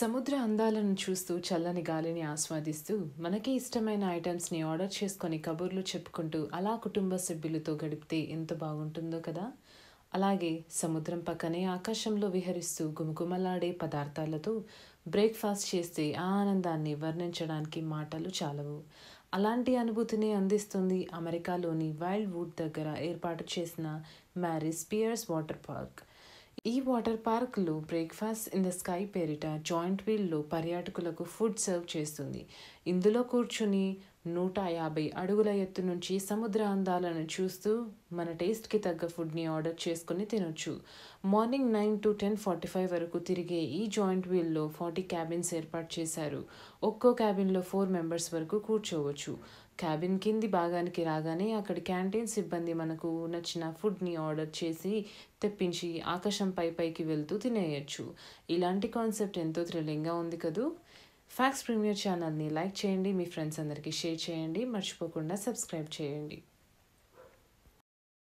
సముద్ర అందాలను చూస్తూ చల్లని గాలిని ఆస్వాదిస్తూ మనకి ఇష్టమైన ఐటమ్స్ని ఆర్డర్ చేసుకొని కబుర్లు చెప్పుకుంటూ అలా కుటుంబ సభ్యులతో గడిపితే ఎంత బాగుంటుందో కదా అలాగే సముద్రం పక్కనే ఆకాశంలో విహరిస్తూ గుమగుమలాడే పదార్థాలతో బ్రేక్ఫాస్ట్ చేస్తే ఆ ఆనందాన్ని వర్ణించడానికి మాటలు చాలవు అలాంటి అనుభూతిని అందిస్తుంది అమెరికాలోని వైల్డ్ వుడ్ దగ్గర ఏర్పాటు చేసిన మ్యారీస్ స్పియర్స్ వాటర్ పార్క్ ఈ వాటర్ పార్క్లు బ్రేక్ఫాస్ట్ ఇన్ ద స్కై పేరిట జాయింట్ వీల్లో పర్యాటకులకు ఫుడ్ సర్వ్ చేస్తుంది ఇందులో కూర్చుని నూట యాభై అడుగుల ఎత్తు నుంచి సముద్ర అందాలను చూస్తూ మన టేస్ట్కి తగ్గ ఫుడ్ని ఆర్డర్ చేసుకుని తినొచ్చు morning nine to ten forty five వరకు తిరిగే ఈ జాయింట్ వీల్లో ఫార్టీ క్యాబిన్స్ ఏర్పాటు చేశారు ఒక్కో క్యాబిన్లో ఫోర్ మెంబర్స్ వరకు కూర్చోవచ్చు క్యాబిన్ కింది భాగానికి రాగానే అక్కడ క్యాంటీన్ సిబ్బంది మనకు నచ్చిన ఫుడ్ని ఆర్డర్ చేసి తెప్పించి ఆకాశం పై పైకి వెళ్తూ తినేయచ్చు ఇలాంటి కాన్సెప్ట్ ఎంతో థ్రిల్లింగ్గా ఉంది కదూ ఫ్యాక్స్ ప్రీమియర్ ఛానల్ని లైక్ చేయండి మీ ఫ్రెండ్స్ అందరికీ షేర్ చేయండి మర్చిపోకుండా సబ్స్క్రైబ్ చేయండి